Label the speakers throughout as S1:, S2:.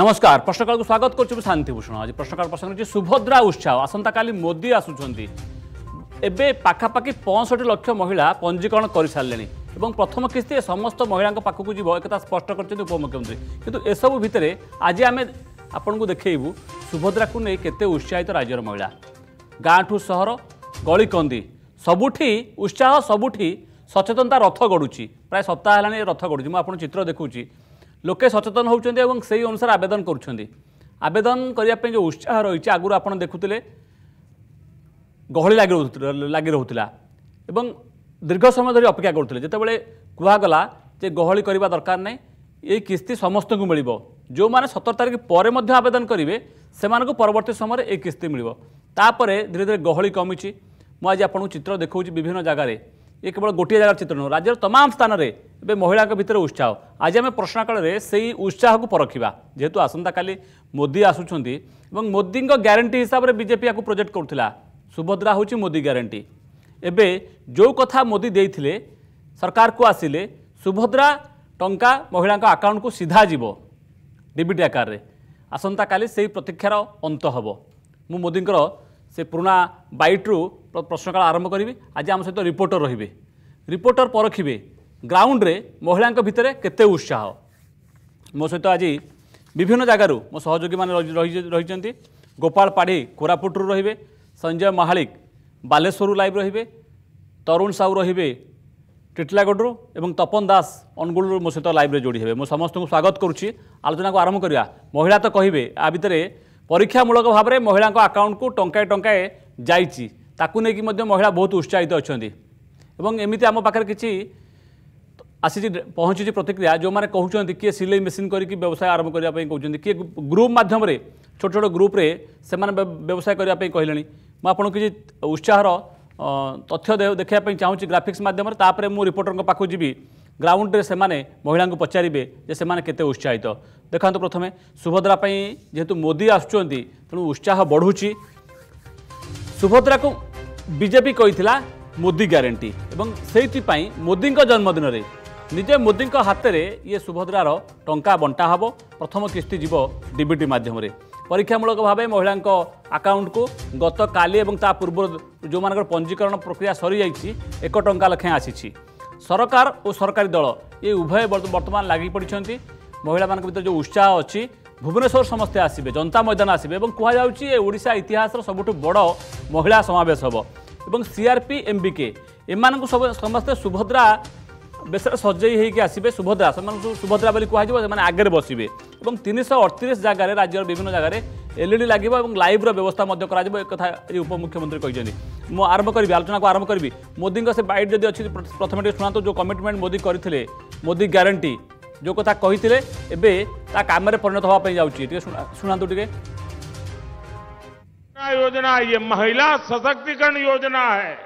S1: ନମସ୍କାର ପ୍ରଶ୍ନକାଳକୁ ସ୍ୱାଗତ କରୁଛୁ ମୁଁ ଶାନ୍ତିଭୂଷଣ ଆଜି ପ୍ରଶ୍ନକାଳ ପ୍ରସଙ୍ଗ ହେଉଛି ସୁଭଦ୍ରା ଉତ୍ସାହ ଆସନ୍ତାକାଲି ମୋଦି ଆସୁଛନ୍ତି ଏବେ ପାଖାପାଖି ପଞ୍ଚଷଠି ଲକ୍ଷ ମହିଳା ପଞ୍ଜୀକରଣ କରିସାରିଲେଣି ଏବଂ ପ୍ରଥମ କିସ୍ତି ସମସ୍ତ ମହିଳାଙ୍କ ପାଖକୁ ଯିବ ଏକଥା ସ୍ପଷ୍ଟ କରିଛନ୍ତି ଉପମୁଖ୍ୟମନ୍ତ୍ରୀ କିନ୍ତୁ ଏସବୁ ଭିତରେ ଆଜି ଆମେ ଆପଣଙ୍କୁ ଦେଖାଇବୁ ସୁଭଦ୍ରାକୁ ନେଇ କେତେ ଉତ୍ସାହିତ ରାଜ୍ୟର ମହିଳା ଗାଁଠୁ ସହର ଗଳିକନ୍ଦି ସବୁଠି ଉତ୍ସାହ ସବୁଠି ସଚେତନତା ରଥ ଗଢ଼ୁଛି ପ୍ରାୟ ସପ୍ତାହ ହେଲାଣି ରଥ ଗଢ଼ୁଛି ମୁଁ ଆପଣ ଚିତ୍ର ଦେଖୁଛି ଲୋକେ ସଚେତନ ହେଉଛନ୍ତି ଏବଂ ସେହି ଅନୁସାରେ ଆବେଦନ କରୁଛନ୍ତି ଆବେଦନ କରିବା ପାଇଁ ଯେଉଁ ଉତ୍ସାହ ରହିଛି ଆଗରୁ ଆପଣ ଦେଖୁଥିଲେ ଗହଳି ଲାଗି ରହୁଥିଲା ଲାଗି ରହୁଥିଲା ଏବଂ ଦୀର୍ଘ ସମୟ ଧରି ଅପେକ୍ଷା କରୁଥିଲେ ଯେତେବେଳେ କୁହାଗଲା ଯେ ଗହଳି କରିବା ଦରକାର ନାହିଁ ଏହି କିସ୍ତି ସମସ୍ତଙ୍କୁ ମିଳିବ ଯେଉଁମାନେ ସତର ତାରିଖ ପରେ ମଧ୍ୟ ଆବେଦନ କରିବେ ସେମାନଙ୍କୁ ପରବର୍ତ୍ତୀ ସମୟରେ ଏହି କିସ୍ତି ମିଳିବ ତାପରେ ଧୀରେ ଧୀରେ ଗହଳି କମିଛି ମୁଁ ଆଜି ଆପଣଙ୍କୁ ଚିତ୍ର ଦେଖାଉଛି ବିଭିନ୍ନ ଜାଗାରେ ଇଏ କେବଳ ଗୋଟିଏ ଜାଗାର ଚିତ୍ର ନୁହଁ ରାଜ୍ୟର ତମାମ ସ୍ଥାନରେ ଏବେ ମହିଳାଙ୍କ ଭିତରେ ଉତ୍ସାହ ଆଜି ଆମେ ପ୍ରଶ୍ନକାଳରେ ସେଇ ଉତ୍ସାହକୁ ପରଖିବା ଯେହେତୁ ଆସନ୍ତାକାଲି ମୋଦି ଆସୁଛନ୍ତି ଏବଂ ମୋଦିଙ୍କ ଗ୍ୟାରେଣ୍ଟି ହିସାବରେ ବିଜେପି ଆକୁ ପ୍ରୋଜେକ୍ଟ କରୁଥିଲା ସୁଭଦ୍ରା ହେଉଛି ମୋଦି ଗ୍ୟାରେଣ୍ଟି ଏବେ ଯେଉଁ କଥା ମୋଦି ଦେଇଥିଲେ ସରକାରକୁ ଆସିଲେ ସୁଭଦ୍ରା ଟଙ୍କା ମହିଳାଙ୍କ ଆକାଉଣ୍ଟକୁ ସିଧା ଯିବ ଡିବିଟି ଆକାରରେ ଆସନ୍ତାକାଲି ସେହି ପ୍ରତୀକ୍ଷାର ଅନ୍ତ ହେବ ମୁଁ ମୋଦିଙ୍କର ସେ ପୁରୁଣା ବାଇଟ୍ରୁ ପ୍ରଶ୍ନକାଳ ଆରମ୍ଭ କରିବେ ଆଜି ଆମ ସହିତ ରିପୋର୍ଟର ରହିବେ ରିପୋର୍ଟର ପରଖିବେ ଗ୍ରାଉଣ୍ଡରେ ମହିଳାଙ୍କ ଭିତରେ କେତେ ଉତ୍ସାହ ମୋ ସହିତ ଆଜି ବିଭିନ୍ନ ଜାଗାରୁ ମୋ ସହଯୋଗୀମାନେ ରହିଛନ୍ତି ଗୋପାଳ ପାଢ଼ୀ କୋରାପୁଟରୁ ରହିବେ ସଞ୍ଜୟ ମହାଳିକ ବାଲେଶ୍ୱରରୁ ଲାଇଭ୍ ରହିବେ ତରୁଣ ସାହୁ ରହିବେ ଟିଟିଲାଗଡ଼ରୁ ଏବଂ ତପନ ଦାସ ଅନୁଗୁଳରୁ ମୋ ସହିତ ଲାଇଭ୍ରେ ଯୋଡ଼ି ହେବେ ମୁଁ ସମସ୍ତଙ୍କୁ ସ୍ୱାଗତ କରୁଛି ଆଲୋଚନାକୁ ଆରମ୍ଭ କରିବା ମହିଳା ତ କହିବେ ଆ ଭିତରେ ପରୀକ୍ଷାମୂଳକ ଭାବରେ ମହିଳାଙ୍କ ଆକାଉଣ୍ଟକୁ ଟଙ୍କାଏ ଟଙ୍କାଏ ଯାଇଛି ତାକୁ ନେଇକି ମଧ୍ୟ ମହିଳା ବହୁତ ଉତ୍ସାହିତ ଅଛନ୍ତି ଏବଂ ଏମିତି ଆମ ପାଖରେ କିଛି ଆସିଛି ପହଞ୍ଚୁଛି ପ୍ରତିକ୍ରିୟା ଯେଉଁମାନେ କହୁଛନ୍ତି କିଏ ସିଲେଇ ମେସିନ୍ କରିକି ବ୍ୟବସାୟ ଆରମ୍ଭ କରିବା ପାଇଁ କହୁଛନ୍ତି କିଏ ଗ୍ରୁପ୍ ମାଧ୍ୟମରେ ଛୋଟ ଛୋଟ ଗ୍ରୁପ୍ରେ ସେମାନେ ବ୍ୟବସାୟ କରିବା ପାଇଁ କହିଲେଣି ମୁଁ ଆପଣଙ୍କୁ କିଛି ଉତ୍ସାହର ତଥ୍ୟ ଦେଖିବା ପାଇଁ ଚାହୁଁଛି ଗ୍ରାଫିକ୍ସ ମାଧ୍ୟମରେ ତାପରେ ମୁଁ ରିପୋର୍ଟରଙ୍କ ପାଖକୁ ଯିବି ଗ୍ରାଉଣ୍ଡରେ ସେମାନେ ମହିଳାଙ୍କୁ ପଚାରିବେ ଯେ ସେମାନେ କେତେ ଉତ୍ସାହିତ ଦେଖାନ୍ତୁ ପ୍ରଥମେ ସୁଭଦ୍ରା ପାଇଁ ଯେହେତୁ ମୋଦି ଆସୁଛନ୍ତି ତେଣୁ ଉତ୍ସାହ ବଢ଼ୁଛି ସୁଭଦ୍ରାକୁ ବିଜେପି କହିଥିଲା ମୋଦି ଗ୍ୟାରେଣ୍ଟି ଏବଂ ସେଇଥିପାଇଁ ମୋଦିଙ୍କ ଜନ୍ମଦିନରେ ନିଜେ ମୋଦିଙ୍କ ହାତରେ ଇଏ ସୁଭଦ୍ରାର ଟଙ୍କା ବଣ୍ଟା ହେବ ପ୍ରଥମ କିସ୍ତି ଯିବ ଡିବିଟି ମାଧ୍ୟମରେ ପରୀକ୍ଷାମୂଳକ ଭାବେ ମହିଳାଙ୍କ ଆକାଉଣ୍ଟକୁ ଗତକାଲି ଏବଂ ତା ପୂର୍ବରୁ ଯେଉଁମାନଙ୍କର ପଞ୍ଜୀକରଣ ପ୍ରକ୍ରିୟା ସରିଯାଇଛି ଏକ ଟଙ୍କା ଲେଖାଏଁ ଆସିଛି ସରକାର ଓ ସରକାରୀ ଦଳ ଏ ଉଭୟ ବର୍ତ୍ତମାନ ଲାଗି ପଡ଼ିଛନ୍ତି ମହିଳାମାନଙ୍କ ଭିତରେ ଯେଉଁ ଉତ୍ସାହ ଅଛି ଭୁବନେଶ୍ୱର ସମସ୍ତେ ଆସିବେ ଜନତା ମୈଦାନ ଆସିବେ ଏବଂ କୁହାଯାଉଛି ଏ ଓଡ଼ିଶା ଇତିହାସର ସବୁଠୁ ବଡ଼ ମହିଳା ସମାବେଶ ହେବ ଏବଂ ସିଆର୍ପି ଏମ୍ବିକେ ଏମାନଙ୍କୁ ସବୁ ସମସ୍ତେ ସୁଭଦ୍ରା ବେଶରେ ସଜେଇ ହେଇକି ଆସିବେ ସୁଭଦ୍ରା ସେମାନଙ୍କୁ ସୁଭଦ୍ରା ବୋଲି କୁହାଯିବ ସେମାନେ ଆଗରେ ବସିବେ ଏବଂ ତିନିଶହ ଅଡ଼ତିରିଶ ଜାଗାରେ ରାଜ୍ୟର ବିଭିନ୍ନ ଜାଗାରେ एलईडी लगे और लाइव्र व्यवस्था करता उपमुख्यमंत्री कहते मु आरंभ करी आलोचना को आरंभ करी मोदी से बैट जदि अच्छी प्रथम शुणा जो कमिटमेंट मोदी करते मोदी ग्यारंटी जो कथा कही कम परिणत होगा जाए शुणा टे
S2: योजना ये महिला सशक्तिकरण योजना है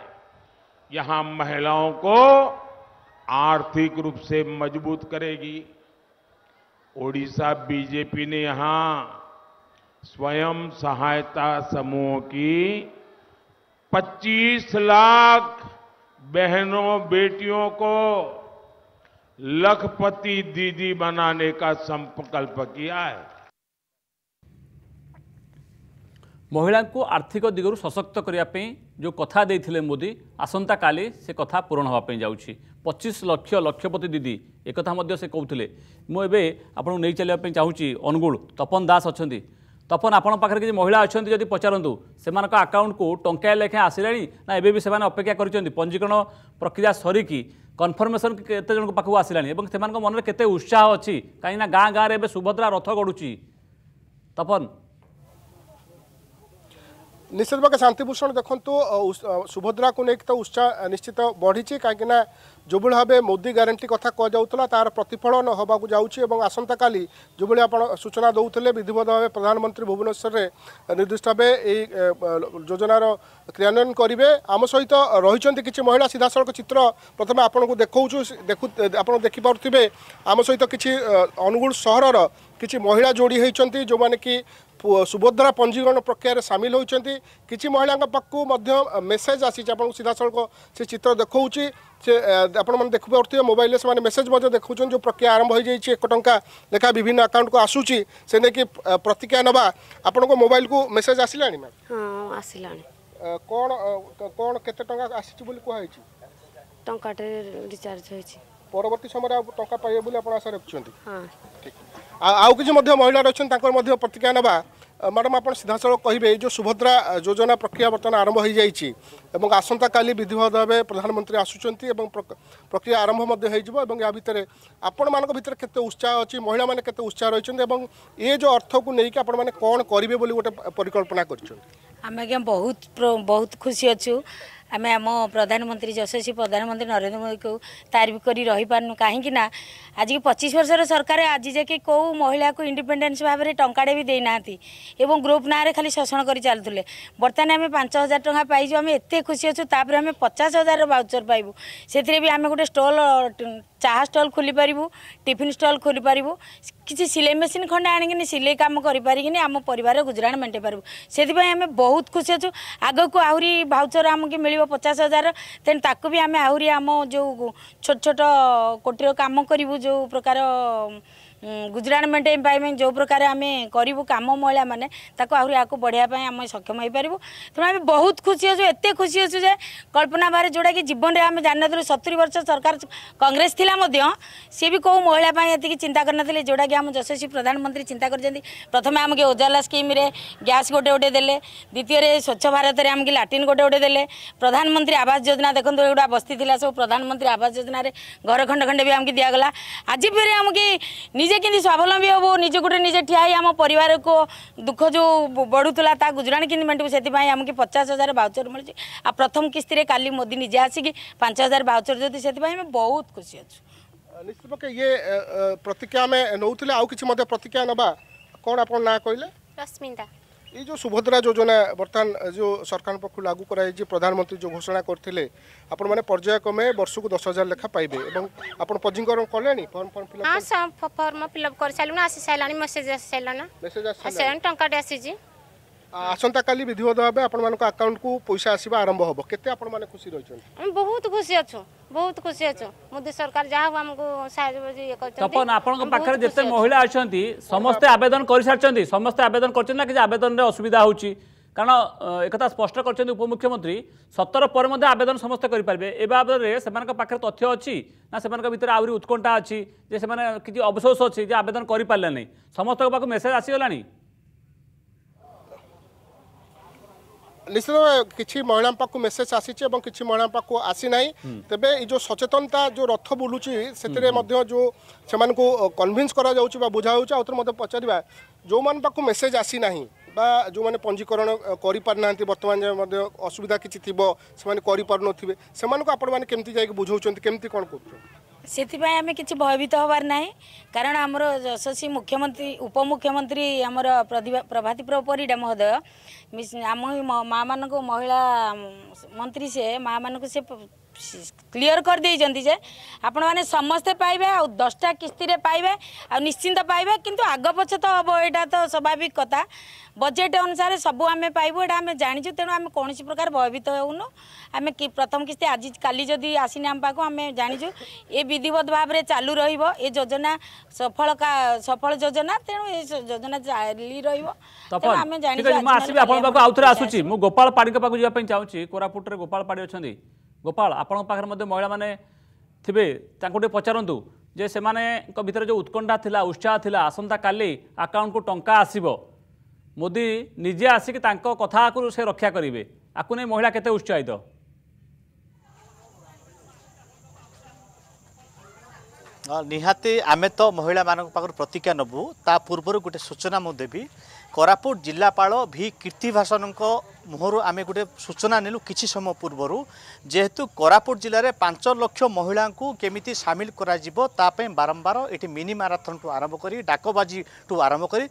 S1: यहां महिलाओं को
S2: आर्थिक रूप से मजबूत करेगी ओडिशा बीजेपी ने यहां स्वयं सहायता समूह की 25 लाख बहनों बेटियों को लखपति दीदी बनाने का
S1: संकल्प किया है महिला को आर्थिक दिगरू सशक्त करने जो कथा देते मोदी आसंता काली से कथा पूरण होगा जा पचिश लक्ष लक्षपति दीदी एक कथा से कहते मुझे आप चलने चाहूँगी अनुगुण तपन दास अच्छा তপন আপনার পাখে কিছু মহিলা অনেক যদি পচারতু সে আকাউন্টকু টঙ্কায় লেখায় আসলে না এবে সে অপেক্ষা করছেন পঞ্জীকরণ প্রক্রিয়া সরিকি কনফর্মেসন কেতে জন পাখু আসলে এবং সে মনে কেতে উৎসাহ অনেক না গাঁ গাঁরে
S3: এবার সুভদ্রা রথ গড়ুচি তপন ନିଶ୍ଚିତ ଭାବେ ଶାନ୍ତିଭୂଷଣ ଦେଖନ୍ତୁ ସୁଭଦ୍ରାକୁ ନେଇକି ତ ଉତ୍ସାହ ନିଶ୍ଚିତ ବଢ଼ିଛି କାହିଁକିନା যেভাবে ভাবে মোদি গ্যারেটি কথা কুযাওলা তার প্রতিফলন হওয়া যাচ্ছে এবং আসন্তকালি যেভাবে আপনার সূচনা দৌলে বিধিবদ্ধ ভাবে প্রধানমন্ত্রী ভুবনেশ্বরের নির্দিষ্ট ভাবে এই যোজনার ক্রিয়ান্বয়ন করবে আমসহিত রয়েছেন কিছু মহিলা সিধাসলখ চিত্র প্রথমে আপনার দেখছু দেখু আপনার দেখিপারে আমসহিত কিছু অনুগুল সহরর কিছু মহিলা যোড়ি হয়েছেন যে ସୁଭଦ୍ରା ପଞ୍ଜୀକରଣ ପ୍ରକ୍ରିୟାରେ ସାମିଲ ହୋଇଛନ୍ତି କିଛି ମହିଳାଙ୍କ ପାଖକୁ ମଧ୍ୟ ମେସେଜ୍ ଆସିଛି ଆପଣଙ୍କୁ ସିଧାସଳଖ ସେ ଚିତ୍ର ଦେଖାଉଛି ସେ ଆପଣମାନେ ଦେଖିପାରୁଥିବେ ମୋବାଇଲରେ ସେମାନେ ମେସେଜ୍ ମଧ୍ୟ ଦେଖାଉଛନ୍ତି ଯେଉଁ ପ୍ରକ୍ରିୟା ଆରମ୍ଭ ହୋଇଯାଇଛି ଏକ ଟଙ୍କା ଲେଖା ବିଭିନ୍ନ ଆକାଉଣ୍ଟକୁ ଆସୁଛି ସେ ନେଇକି ପ୍ରତିକ୍ରିୟା ନେବା ଆପଣଙ୍କ ମୋବାଇଲକୁ ମେସେଜ୍ ଆସିଲାଣି ମ୍ୟାମ୍ ହଁ ଆସିଲାଣି କ'ଣ କ'ଣ କେତେ ଟଙ୍କା ଆସିଛି ବୋଲି କୁହାହେଇଛି ଟଙ୍କାଟେ ରିଚାର୍ଜ ହୋଇଛି ପରବର୍ତ୍ତୀ ସମୟରେ ଆଉ ଟଙ୍କା ପାଇବେ ବୋଲି ଆପଣ ଆଶା ରଖିଛନ୍ତି ହଁ ଠିକ୍ ଆଉ କିଛି ମଧ୍ୟ ମହିଳା ରହିଛନ୍ତି ତାଙ୍କର ମଧ୍ୟ ପ୍ରତିକ୍ରିୟା ନେବା ମ୍ୟାଡ଼ାମ୍ ଆପଣ ସିଧାସଳଖ କହିବେ ଏଇ ଯେଉଁ ସୁଭଦ୍ରା ଯୋଜନା ପ୍ରକ୍ରିୟା ବର୍ତ୍ତମାନ ଆରମ୍ଭ ହୋଇଯାଇଛି ଏବଂ ଆସନ୍ତାକାଲି ବିଧିବଦ୍ଧ ଭାବେ ପ୍ରଧାନମନ୍ତ୍ରୀ ଆସୁଛନ୍ତି ଏବଂ ପ୍ରକ୍ରିୟା ଆରମ୍ଭ ମଧ୍ୟ ହୋଇଯିବ ଏବଂ ୟା ଭିତରେ ଆପଣମାନଙ୍କ ଭିତରେ କେତେ ଉତ୍ସାହ ଅଛି ମହିଳାମାନେ କେତେ ଉତ୍ସାହ ରହିଛନ୍ତି ଏବଂ ଏ ଯେଉଁ ଅର୍ଥକୁ ନେଇକି ଆପଣମାନେ କ'ଣ କରିବେ ବୋଲି ଗୋଟେ ପରିକଳ୍ପନା କରିଛନ୍ତି ଆମେ
S4: ଆଜ୍ଞା ବହୁତ ବହୁତ ଖୁସି ଅଛୁ ଆମେ ଆମ ପ୍ରଧାନମନ୍ତ୍ରୀ ଯଶସ୍ୱୀ ପ୍ରଧାନମନ୍ତ୍ରୀ ନରେନ୍ଦ୍ର ମୋଦିକୁ ତାରିଫ କରି ରହିପାରୁନୁ କାହିଁକି ନା ଆଜିକି ପଚିଶ ବର୍ଷର ସରକାର ଆଜି ଯାକେ କେଉଁ ମହିଳାକୁ ଇଣ୍ଡିପେଣ୍ଡେନ୍ସ ଭାବରେ ଟଙ୍କାଟେ ବି ଦେଇନାହାନ୍ତି ଏବଂ ଗ୍ରୁପ୍ ନାଁରେ ଖାଲି ଶୋଷଣ କରି ଚାଲୁଥିଲେ ବର୍ତ୍ତମାନ ଆମେ ପାଞ୍ଚ ହଜାର ଟଙ୍କା ପାଇଛୁ ଆମେ ଏତେ ଖୁସି ଅଛୁ ତାପରେ ଆମେ ପଚାଶ ହଜାରର ଭାଉଚର ପାଇବୁ ସେଥିରେ ବି ଆମେ ଗୋଟେ ଷ୍ଟଲ୍ ଚାହା ଷ୍ଟଲ୍ ଖୋଲିପାରିବୁ ଟିଫିନ୍ ଷ୍ଟଲ୍ ଖୋଲିପାରିବୁ କିଛି ସିଲେଇ ମେସିନ୍ ଖଣ୍ଡେ ଆଣିକିନି ସିଲେଇ କାମ କରିପାରିକିନି ଆମ ପରିବାର ଗୁଜୁରାଣ ମେଣ୍ଟାଇ ପାରିବୁ ସେଥିପାଇଁ ଆମେ ବହୁତ ଖୁସି ଅଛୁ ଆଗକୁ ଆହୁରି ଭାଉଚର ଆମକୁ ମିଳିବ ମିଳିବ ପଚାଶ ହଜାର ତେଣୁ ତାକୁ ବି ଆମେ ଆହୁରି ଆମ ଯେଉଁ ଛୋଟ ଛୋଟ କୋଟିର କାମ କରିବୁ ଯେଉଁ ପ୍ରକାର ଗୁଜୁରାଣ ମେଣ୍ଟେଇବା ପାଇଁ ଯେଉଁ ପ୍ରକାର ଆମେ କରିବୁ କାମ ମହିଳାମାନେ ତାକୁ ଆହୁରି ଆଗକୁ ବଢ଼େଇବା ପାଇଁ ଆମେ ସକ୍ଷମ ହୋଇପାରିବୁ ତେଣୁ ଆମେ ବହୁତ ଖୁସି ଅଛୁ ଏତେ ଖୁସି ଅଛୁ ଯେ କଳ୍ପନା ବାହାରେ ଯେଉଁଟାକି ଜୀବନରେ ଆମେ ଜାଣିନଥିଲୁ ସତୁରି ବର୍ଷ ସରକାର କଂଗ୍ରେସ ଥିଲା ମଧ୍ୟ ସିଏ ବି କେଉଁ ମହିଳା ପାଇଁ ଏତିକି ଚିନ୍ତା କରିନଥିଲେ ଯେଉଁଟାକି ଆମ ଯଶସ୍ୱୀ ପ୍ରଧାନମନ୍ତ୍ରୀ ଚିନ୍ତା କରିଛନ୍ତି ପ୍ରଥମେ ଆମକୁ ଉଜାଲା ସ୍କିମ୍ରେ ଗ୍ୟାସ୍ ଗୋଟେ ଗୋଟେ ଦେଲେ ଦ୍ୱିତୀୟରେ ସ୍ୱଚ୍ଛ ଭାରତରେ ଆମକୁ ଲାଟିନ୍ ଗୋଟେ ଗୋଟେ ଦେଲେ ପ୍ରଧାନମନ୍ତ୍ରୀ ଆବାସ ଯୋଜନା ଦେଖନ୍ତୁ ଏଗୁଡ଼ା ବସ୍ତି ଥିଲା ସବୁ ପ୍ରଧାନମନ୍ତ୍ରୀ ଆବାସ ଯୋଜନାରେ ଘର ଖଣ୍ଡେ ଖଣ୍ଡେ ବି ଆମକୁ ଦିଆଗଲା ଆଜି ଫେରେ ଆମକୁ নিজে কিন্তু স্বাবলম্বী হবু নিজ গোটে নিজে ঠিয়া হয়ে আমার পরিবারকে দুঃখ যে বড়ুলা তা গুজরাণ কিন্তু মেটবু সেপা আমাকে পচাশ হাজার ভাউচর মিলছে আর প্রথম কিস্তিরে কালি মোদি নিজে আসিকি পাঁচ হাজার ভাউচর যদি
S3: সেপা আমি বহুত খুশি অছু নিশ্চিত পক্ষে ইয়ে প্রতীক্ষা আমি নৌলে আউ কিছু মধ্যে প্রতীক্ষা নেবা কোণ আপনার না কহিলেন রশ্মিতা এই যে সুভদ্রা যোজনা বর্তমান যে সরকার পক্ষ লাগু করা হয়েছে প্রধানমন্ত্রী যে ঘোষণা করলে আপন মানে পর্যায়ক্রমে বর্ষক দশ হাজার লেখা পাইবে এবং আপনার পঞ্জীকরণ কলে form form
S4: fill form fill up করে সারু আসি সারা মেসেজ আসি সারা টাকাটে আসিছি
S3: আসন্তকালি বিধিবদ্ধ ভাবে আপনার আকাউন্ট কু পয়সা আসবা আরম্ভ হব কেতে আপনার খুশি রয়েছেন
S4: আমি বহুত খুশি আছো বহুত খুশি আছো মোদী সরকার যা হোক আমাকে সাহায্য ইয়ে করছেন তপন আপনার পাখে যেতে মহিলা
S3: আছেন
S1: সমস্ত আবেদন করে সারিছেন সমস্ত আবেদন করছেন না কিছু আবেদন অসুবিধা হচ্ছে কারণ একথা স্পষ্ট করছেন উপমুখ্যমন্ত্রী সতর পরে মধ্যে আবেদন সমস্ত করে পারবে এ বাবদে সে পাখে তথ্য অছি সে ভিতরে আহ উৎকণ্ঠা অছি যে সে কিছু অবশোষ অবেদন করে পারে না
S3: সমস্ত পাখ মেসেজ আসিগাল ନିଶ୍ଚିତ ଭାବେ କିଛି ମହିଳାଙ୍କ ପାଖକୁ ମେସେଜ ଆସିଛି ଏବଂ କିଛି ମହିଳାଙ୍କ ପାଖକୁ ଆସିନାହିଁ ତେବେ ଏଇ ଯେଉଁ ସଚେତନତା ଯେଉଁ ରଥ ବୁଲୁଛି ସେଥିରେ ମଧ୍ୟ ଯେଉଁ ସେମାନଙ୍କୁ କନଭିନ୍ସ କରାଯାଉଛି ବା ବୁଝାଯାଉଛି ଆଉ ଥରେ ମଧ୍ୟ ପଚାରିବା ଯେଉଁମାନଙ୍କ ପାଖକୁ ମେସେଜ ଆସିନାହିଁ ବା ଯେଉଁମାନେ ପଞ୍ଜୀକରଣ କରିପାରୁନାହାନ୍ତି ବର୍ତ୍ତମାନ ମଧ୍ୟ ଅସୁବିଧା କିଛି ଥିବ ସେମାନେ କରିପାରୁନଥିବେ ସେମାନଙ୍କୁ ଆପଣମାନେ କେମିତି ଯାଇକି ବୁଝାଉଛନ୍ତି କେମିତି କ'ଣ କରୁଛନ୍ତି
S4: ସେଥିପାଇଁ ଆମେ କିଛି ଭୟଭୀତ ହେବାର ନାହିଁ କାରଣ ଆମର ଯଶସ୍ୱୀ ମୁଖ୍ୟମନ୍ତ୍ରୀ ଉପମୁଖ୍ୟମନ୍ତ୍ରୀ ଆମର ପ୍ରଭାତୀ ପରିଡ଼ା ମହୋଦୟ ଆମ ମାମାନଙ୍କୁ ମହିଳା ମନ୍ତ୍ରୀ ସେ ମାମାନଙ୍କୁ ସେ ক্লিয়ার দিয়েছেন যে আপনার সমস্তে পাইবে আসটা কিস্তিরে পাইবে আশ্চিন্ত পাইবে কিন্তু আগ পছ তো হব এটা তো স্বাভাবিক কথা বজেট অনুসারে সবু আমি পাইবু এটা আমি জাঁচু তেমন আমি কৌশি প্রকার ভয়ভীত হেউনু আমি কি প্রথম কিস্তি আজ কালি যদি আসিনি আমি পাখ আমি জাঁচু এ বিধিবদ্ধ ভাবে চালু রহব এ যোজনা সফল সফল যোজনা তেমন এ যোজনা চালি রহব
S1: আমি জাঁচু আসবি আপনার আসুচি গোপাল পাড়ি পাখ যা চাহুছি কোরাপুটরে গোপাল পাড়ি অনেক ଗୋପାଳ ଆପଣଙ୍କ ପାଖରେ ମଧ୍ୟ ମହିଳାମାନେ ଥିବେ ତାଙ୍କୁ ଟିକେ ପଚାରନ୍ତୁ ଯେ ସେମାନଙ୍କ ଭିତରେ ଯେଉଁ ଉତ୍କଣ୍ଠା ଥିଲା ଉତ୍ସାହ ଥିଲା ଆସନ୍ତାକାଲି ଆକାଉଣ୍ଟକୁ ଟଙ୍କା ଆସିବ ମୋଦି ନିଜେ ଆସିକି ତାଙ୍କ କଥାକୁ ସେ ରକ୍ଷା କରିବେ ଆକୁ ନେଇ ମହିଳା କେତେ ଉତ୍ସାହିତ
S5: ନିହାତି ଆମେ ତ ମହିଳାମାନଙ୍କ ପାଖରୁ ପ୍ରତିଜ୍ଞା ନେବୁ ତା ପୂର୍ବରୁ ଗୋଟେ ସୂଚନା ମୁଁ ଦେବି କୋରାପୁଟ ଜିଲ୍ଲାପାଳ ଭି କୀର୍ତ୍ତିଭାସନଙ୍କ ମୁହଁରୁ ଆମେ ଗୋଟେ ସୂଚନା ନେଲୁ କିଛି ସମୟ ପୂର୍ବରୁ ଯେହେତୁ କୋରାପୁଟ ଜିଲ୍ଲାରେ ପାଞ୍ଚ ଲକ୍ଷ ମହିଳାଙ୍କୁ କେମିତି ସାମିଲ କରାଯିବ ତା ପାଇଁ ବାରମ୍ବାର ଏଠି ମିନି ମାରାଥନ୍ଠୁ ଆରମ୍ଭ କରି ଡାକବାଜିଠୁ ଆରମ୍ଭ କରି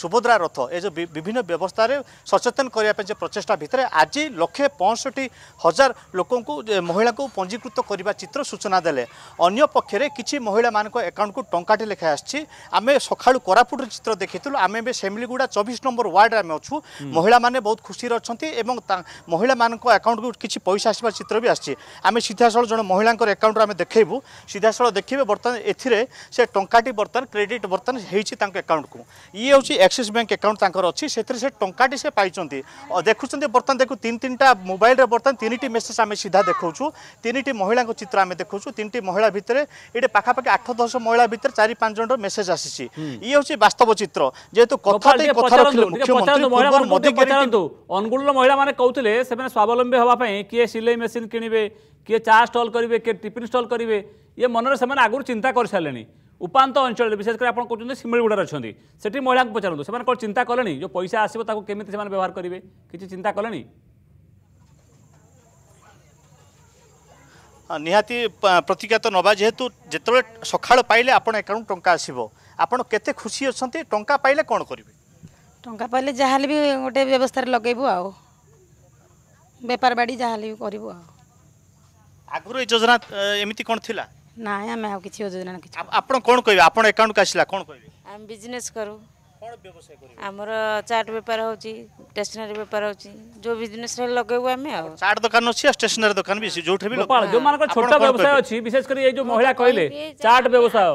S5: ସୁଭଦ୍ରା ରଥ ଏ ଯେଉଁ ବିଭିନ୍ନ ବ୍ୟବସ୍ଥାରେ ସଚେତନ କରିବା ପାଇଁ ଯେ ପ୍ରଚେଷ୍ଟା ଭିତରେ ଆଜି ଲକ୍ଷେ ପଞ୍ଚଷଠି ହଜାର ଲୋକଙ୍କୁ ମହିଳାଙ୍କୁ ପଞ୍ଜୀକୃତ କରିବା ଚିତ୍ର ସୂଚନା ଦେଲେ ଅନ୍ୟ ପକ୍ଷରେ କିଛି ମହିଳାମାନଙ୍କ ଆକାଉଣ୍ଟକୁ ଟଙ୍କାଟି ଲେଖା ଆସିଛି ଆମେ ସକାଳୁ କୋରାପୁଟର ଚିତ୍ର ଦେଖିଥିଲୁ ଆମେ ଏବେ ସେମିଲିଗୁଡ଼ା ଚବିଶ ନମ୍ବର ୱାର୍ଡ଼ରେ ଆମେ ଅଛୁ ମହିଳାମାନେ ବହୁତ ଖୁସିର অনেক এবং মহিলা মান আকাউন্টকু কিছু পয়সা আসবার চিত্র বি আসছে আমি সিধাসল জন মহিলাঙ্কর আকাউন্টর আমি দেখাইবু সিধাসল দেখবে বর্তমানে এথিরে সে টঙ্কাটি বর্তমানে ক্রেডিট বর্তমানে হয়েছে তাঁর আকাউন্টকু ইয়ে হচ্ছে আক্সিস ব্যাঙ্ক আকাউন্ট তাঁর অছি সেথিরে সে টঙ্কাটি সে পাইছেন দেখুছেন বর্তমানে দেখু তিন তিনটা মোবাইলের বর্তমানে তিনটি মেসেজ আমি সিধা দেখছু তিনটি মহিলাঙ্ক চিত্র আমি দেখছু তিনটি মহিলা ভিতরে এটি পাখাপাখি আঠ দশ মহিলা ভিতরে চারি পাঁচ জনের মেসেজ আসিছি ইয়ে হচ্ছে বাস্তব চিত্র যেহেতু কথাটি কথা মুখ্যমন্ত্রী মোদী
S1: ଅନୁଗୁଳର ମହିଳାମାନେ କହୁଥିଲେ ସେମାନେ ସ୍ୱାବଲମ୍ବୀ ହେବା ପାଇଁ କିଏ ସିଲେଇ ମେସିନ୍ କିଣିବେ କିଏ ଚା ଷ୍ଟଲ୍ କରିବେ କିଏ ଟିଫିନ୍ ଷ୍ଟଲ୍ କରିବେ ଇଏ ମନରେ ସେମାନେ ଆଗରୁ ଚିନ୍ତା କରିସାରିଲେଣି ଉପାନ୍ତ ଅଞ୍ଚଳରେ ବିଶେଷ କରି ଆପଣ କହୁଛନ୍ତି ଶିମିଳିଗୁଡ଼ାରେ ଅଛନ୍ତି ସେଠି ମହିଳାଙ୍କୁ ପଚାରନ୍ତୁ ସେମାନେ କ'ଣ ଚିନ୍ତା କଲେଣି ଯେଉଁ ପଇସା ଆସିବ ତାକୁ କେମିତି ସେମାନେ ବ୍ୟବହାର କରିବେ କିଛି ଚିନ୍ତା କଲେଣି ନିହାତି
S5: ପ୍ରତିଜ୍ଞା ତ ନେବା ଯେହେତୁ ଯେତେବେଳେ ସକାଳ ପାଇଲେ ଆପଣ ଆକାଉଣ୍ଟ ଟଙ୍କା ଆସିବ ଆପଣ କେତେ ଖୁସି ଅଛନ୍ତି ଟଙ୍କା ପାଇଲେ କ'ଣ କରିବେ
S4: ଟଙ୍କା ପାଇଲେ ଯାହା ହେଲେ ବି ଗୋଟେ ବ୍ୟବସ୍ଥାରେ ଲଗେଇବୁ ଆଉ ବେପାର ବାଡ଼ି ଯାହା ହେଲେ ବି କରିବୁ ଆଉ
S5: ଆଗରୁ ଏ ଯୋଜନା ଏମିତି କ'ଣ ଥିଲା ନାଇଁ ଆମେ ଆଉ କିଛି ଯୋଜନା କିଛି ଆପଣ କ'ଣ କହିବେ ଆପଣ ଆକାଉଣ୍ଟକୁ ଆସିଲା କ'ଣ କହିବେ
S4: ଆମେ ବିଜନେସ୍ କରୁ ଆମର ଚାଟ୍ ବେପାର ହେଉଛି ଷ୍ଟେସନାରୀ ବେପାର ହେଉଛି
S1: ଯେଉଁ ବିଜନେସରେ ଲଗେଇବୁ ଆମେ ଆଉ ଚାଟ୍ ଦୋକାନ
S5: ଅଛି ଆଉ ଷ୍ଟେସନାରୀ ଦୋକାନ ବି ଯେଉଁଠି ବି ଯେଉଁମାନଙ୍କର ଛୋଟ ବ୍ୟବସାୟ ଅଛି
S1: ବିଶେଷ କରି ଏଇ ଯେଉଁ ମହିଳା କହିଲେ ଚାଟ୍ ବ୍ୟବସାୟ